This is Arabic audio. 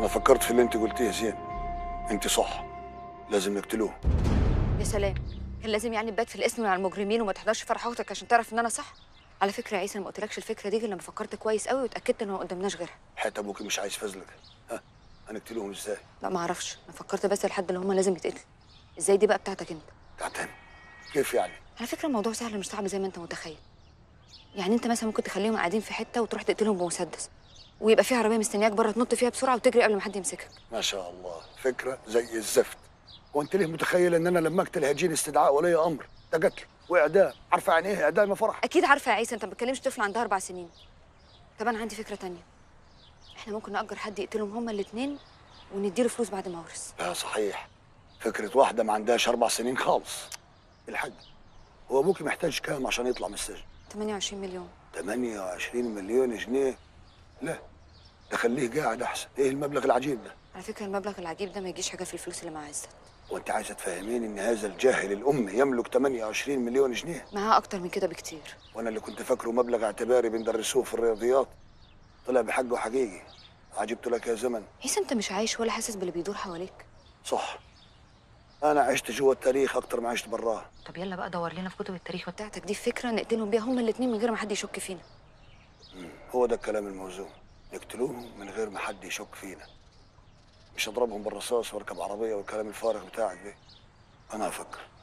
انا فكرت في اللي انت قلتيه يا زين انت صح لازم نقتلوه يا سلام كان لازم يعني تبات في الاسم على المجرمين وما تحضرش فرح اختك عشان تعرف ان انا صح على فكره يا عيسى انا ما قلتلكش الفكره دي غير لما فكرت كويس قوي واتاكدت ان ما قدامناش غيرها حيت ابوكي مش عايز فزلك ها هنقتلهم ازاي لا ما اعرفش انا فكرت بس لحد اللي هم لازم يتقتل ازاي دي بقى بتاعتك انت بتاعتنا كيف يعني على فكره الموضوع سهل مش صعب زي ما انت متخيل يعني انت مثلا ممكن تخليهم قاعدين في حته وتروح تقتلهم بمسدس ويبقى في عربيه مستنياك بره تنط فيها بسرعه وتجري قبل ما حد يمسكك ما شاء الله فكره زي الزفت هو انت ليه متخيل ان انا لما اقتل هجين استدعاء ولي امر ده قتل واعدام عارفه عن يعني ايه اعدام يا فرح اكيد عارفه يا عيسى انت ما بتكلمش طفل عندها اربع سنين طب انا عندي فكره تانية احنا ممكن ناجر حد يقتلهم هما الاثنين ونديله فلوس بعد ما ورث لا صحيح فكره واحده ما عندهاش اربع سنين خالص الحاج هو ابوكي محتاج كام عشان يطلع من السجن 28 مليون 28 مليون جنيه لا اخليه قاعد احسن ايه المبلغ العجيب ده على فكره المبلغ العجيب ده ما يجيش حاجه في الفلوس اللي معاه عزت وانت عايزه تفهميني ان هذا الجاهل الام يملك 28 مليون جنيه معاه اكتر من كده بكتير وانا اللي كنت فاكره مبلغ اعتباري بندرسوه في الرياضيات طلع بحقه حقيقي عجبت لك يا زمن عيسى انت مش عايش ولا حاسس باللي بيدور حواليك صح انا عشت جوه التاريخ اكتر ما عشت براه طب يلا بقى دور لنا في كتب التاريخ بتاعتك دي فكره نقتلهم بيها هما الاثنين من غير ما حد يشك فينا هو ده الكلام الموزون نقتلوهم من غير ما حد يشك فينا مش اضربهم بالرصاص واركب عربيه والكلام الفارغ بتاعك ده انا افكر